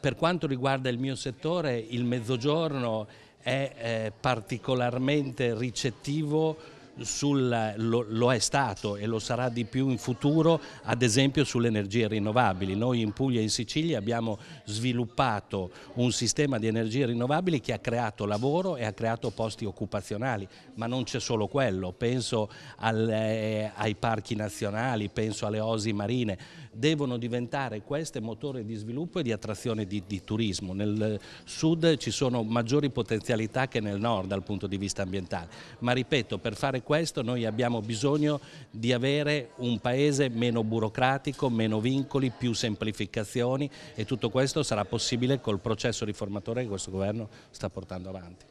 per quanto riguarda il mio settore, il mezzogiorno è eh, particolarmente ricettivo sul, lo, lo, è stato e lo sarà di più in futuro, ad esempio sulle energie rinnovabili. Noi in Puglia e in Sicilia abbiamo sviluppato un sistema di energie rinnovabili che ha creato lavoro e ha creato posti occupazionali, ma non c'è solo quello, penso al, eh, ai parchi nazionali, penso alle osi marine, devono diventare queste motore di sviluppo e di attrazione di, di turismo. Nel sud ci sono maggiori potenzialità che nel nord dal punto di vista ambientale, ma ripeto, per fare questo questo noi abbiamo bisogno di avere un paese meno burocratico, meno vincoli, più semplificazioni e tutto questo sarà possibile col processo riformatore che questo governo sta portando avanti.